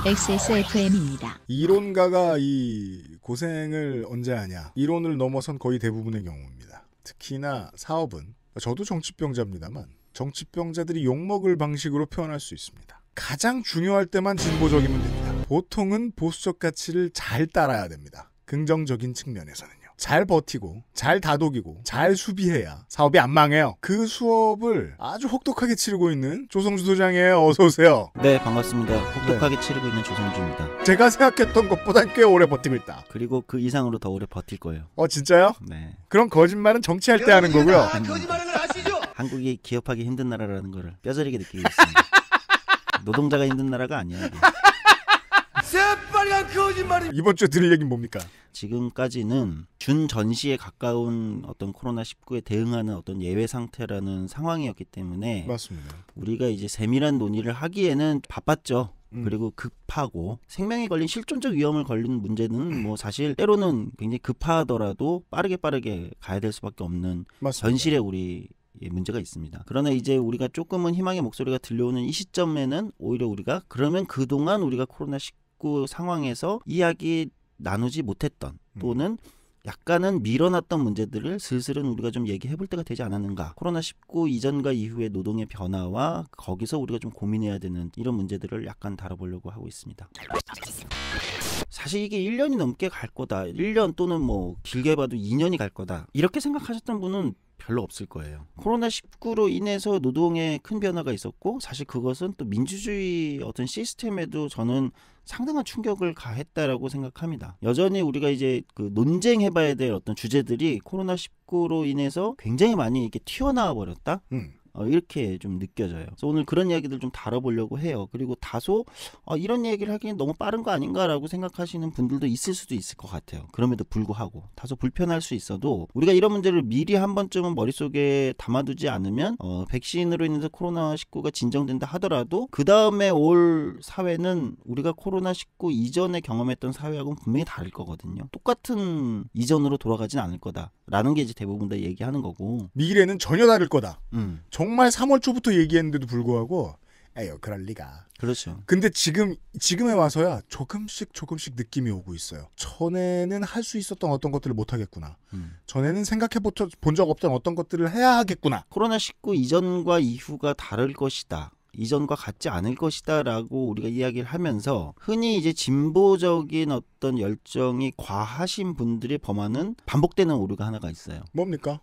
XSFM입니다. 이론가가 이 고생을 언제 하냐. 이론을 넘어선 거의 대부분의 경우입니다. 특히나 사업은 저도 정치병자입니다만 정치병자들이 욕먹을 방식으로 표현할 수 있습니다. 가장 중요할 때만 진보적이면 됩니다. 보통은 보수적 가치를 잘 따라야 됩니다. 긍정적인 측면에서는. 잘 버티고 잘 다독이고 잘 수비해야 사업이 안 망해요. 그 수업을 아주 혹독하게 치르고 있는 조성주 소장이에요. 어서 오세요. 네 반갑습니다. 혹독하게 네. 치르고 있는 조성주입니다. 제가 생각했던 것보단 꽤 오래 버티고 있다. 그리고 그 이상으로 더 오래 버틸 거예요. 어 진짜요? 네. 그럼 거짓말은 정치할 때 하는 거고요. 거짓말은 아시죠? 한국이 기업하기 힘든 나라라는 거를 뼈저리게 느끼고 있습니다. 노동자가 힘든 나라가 아니야. 새빨간 그 거짓말이 이번 주에 드릴 얘기는 뭡니까? 지금까지는 준전시에 가까운 어떤 코로나19에 대응하는 어떤 예외 상태라는 상황이었기 때문에 맞습니다. 우리가 이제 세밀한 논의를 하기에는 바빴죠. 음. 그리고 급하고 생명에 걸린 실존적 위험을 걸린 문제는 뭐 사실 때로는 굉장히 급하더라도 빠르게 빠르게 가야 될 수밖에 없는 맞습니다. 현실에 우리 예, 문제가 있습니다. 그러나 이제 우리가 조금은 희망의 목소리가 들려오는 이 시점에는 오히려 우리가 그러면 그동안 우리가 코로나 19 직구 상황에서 이야기 나누지 못했던 음. 또는 약간은 밀어놨던 문제들을 슬슬은 우리가 좀 얘기해 볼 때가 되지 않았는가. 코로나19 이전과 이후의 노동의 변화와 거기서 우리가 좀 고민해야 되는 이런 문제들을 약간 다뤄보려고 하고 있습니다. 사실 이게 1년이 넘게 갈 거다. 1년 또는 뭐 길게 봐도 2년이 갈 거다. 이렇게 생각하셨던 분은 별로 없을 거예요. 코로나19로 인해서 노동에 큰 변화가 있었고 사실 그것은 또 민주주의 어떤 시스템에도 저는 상당한 충격을 가했다라고 생각합니다. 여전히 우리가 이제 그 논쟁해봐야 될 어떤 주제들이 코로나 19로 인해서 굉장히 많이 이렇게 튀어나와 버렸다. 음. 어, 이렇게 좀 느껴져요. 그래서 오늘 그런 이야기들 좀 다뤄보려고 해요. 그리고 다소 어, 이런 얘기를 하기엔 너무 빠른 거 아닌가라고 생각하시는 분들도 있을 수도 있을 것 같아요. 그럼에도 불구하고 다소 불편할 수 있어도 우리가 이런 문제를 미리 한 번쯤은 머릿속에 담아두지 않으면 어, 백신으로 인해서 코로나19가 진정된다 하더라도 그 다음에 올 사회는 우리가 코로나19 이전에 경험했던 사회하고는 분명히 다를 거거든요. 똑같은 이전으로 돌아가진 않을 거다. 라는 게 이제 대부분 다 얘기하는 거고. 미래는 전혀 다를 거다. 음. 정말 3월 초부터 얘기했는데도 불구하고 에요 그럴 리가. 그렇죠. 근데 지금 지금에 와서야 조금씩 조금씩 느낌이 오고 있어요. 전에는 할 수 있었던 어떤 것들을 못 하겠구나. 음. 전에는 생각해 본적 없던 어떤 것들을 해야 하겠구나. 코로나 19 이전과 이후가 다를 것이다. 이전과 같지 않을 것이다라고 우리가 이야기를 하면서 흔히 이제 진보적인 어떤 열정이 과하신 분들이 범하는 반복되는 오류가 하나가 있어요. 뭡니까?